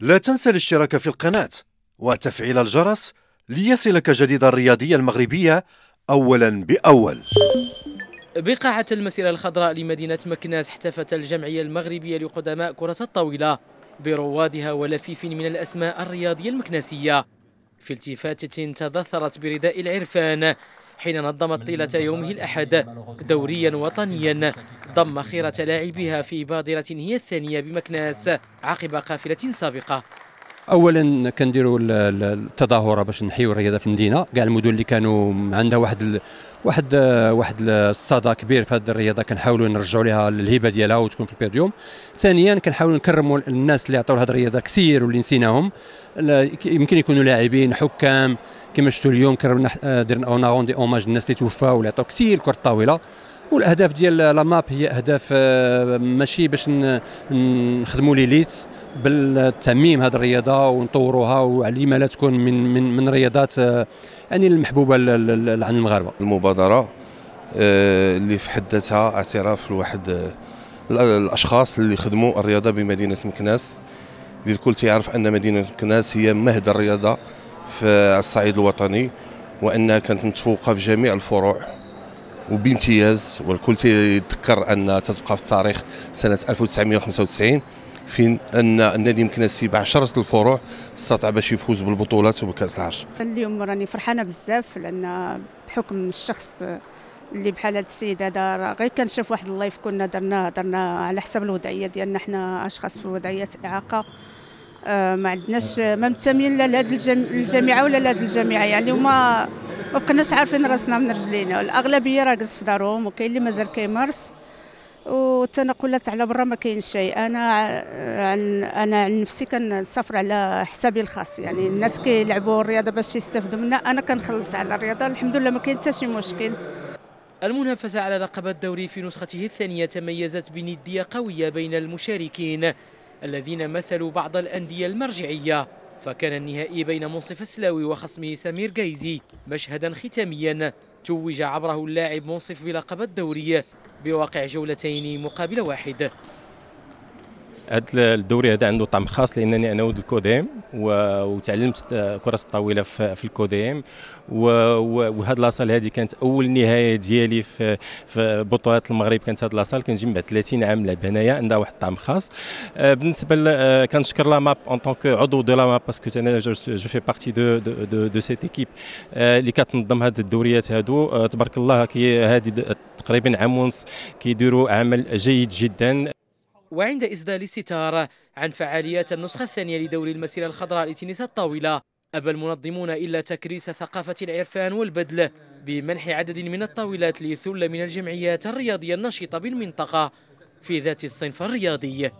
لا تنسى الاشتراك في القناة وتفعيل الجرس ليصلك جديد الرياضية المغربية أولا بأول بقاعة المسيرة الخضراء لمدينة مكناس احتفت الجمعية المغربية لقدماء كرة الطاولة بروادها ولفيف من الأسماء الرياضية المكناسية في التفاتة تدثرت برداء العرفان حين نظمت طيلة يومه الأحد دوريا وطنيا ضم خيرة لاعبيها في بادرة هي الثانية بمكناس عقب قافلة سابقة اولا كنديروا التظاهره باش نحيوا الرياضه في المدينه كاع المدن اللي كانوا عندها واحد ال... واحد واحد الصدى كبير في هذه الرياضه كنحاولوا نرجعوا لها الهبه ديالها وتكون في البيديوم ثانيا كنحاولوا نكرموا الناس اللي عطاو هذه الرياضه كثير واللي نسيناهم يمكن يكونوا لاعبين حكام كما شفتوا اليوم كرمنا آه، درنا اون اوماج الناس اللي توفاوا واللي عطاو كثير كره الطاوله والاهداف ديال لا ماب هي اهداف آه، ماشي باش نخدموا ليليت بالتميم هذه الرياضه ونطوروها وعلي ما لا تكون من من من رياضات آه، يعني المحبوبه عن المغاربه المبادره آه، اللي في حد ذاتها اعتراف لواحد الاشخاص اللي خدموا الرياضه بمدينه مكناس اللي الكل تيعرف ان مدينه مكناس هي مهد الرياضه في الصعيد الوطني وانها كانت متفوقه في جميع الفروع وبامتياز والكل تذكر ان تتبقى في التاريخ سنه 1995 فين ان النادي مكناسي ب 10 الفروع استطاع باش يفوز بالبطولات وبكاس العرش. اليوم راني فرحانه بزاف لان بحكم الشخص اللي بحال هذا السيد هذا غير كنشوف واحد اللايف كنا درناه درنا على حسب الوضعيه ديالنا حنا اشخاص في وضعيه اعاقه آه ما عندناش آه، ما منتميين لا لهذه الجامعه ولا لهذه الجامعه يعني هما ما بقناش عارفين راسنا من رجلينا الاغلبيه راه جالس في دارهم وكاين اللي مازال كيمارس والتنقلات على برا ما كاين شيء انا عن انا عن نفسي كنسافر على حسابي الخاص يعني الناس كيلعبوا الرياضه باش يستافدوا منها انا كنخلص على الرياضه الحمد لله ما كاين حتى شي مشكل المنافسة على لقب الدوري في نسخته الثانية تميزت بندية قوية بين المشاركين الذين مثلوا بعض الأندية المرجعية فكان النهائي بين منصف السلاوي وخصمه سمير جايزي مشهدا ختاميا توج عبره اللاعب منصف بلقب الدوري بواقع جولتين مقابل واحد هذا الدوري هذا عنده طعم خاص لانني انا ولد الكوديم وتعلمت كره الطاوله في الكوديم وهاد لاصال هذه كانت اول نهايه ديالي في في بطولات المغرب كانت هاد لاصال كنجمع 30 عام لعب هنايا عندها واحد الطعم خاص آه، بالنسبه آه، كنشكر لا ماب ان طونك عضو دو لا ماب باسكو انا جو في بارتي دو دو دو, دو سيت ايكيب اللي كتنظم هاد الدوريات هادو آه، تبارك الله كي هذه تقريبا عام ونص كيديروا عمل جيد جدا وعند إسدال الستار عن فعاليات النسخة الثانية لدوري المسيرة الخضراء لتنس الطاولة أبى المنظمون إلا تكريس ثقافة العرفان والبدل بمنح عدد من الطاولات لثلة من الجمعيات الرياضية النشطة بالمنطقة في ذات الصنف الرياضي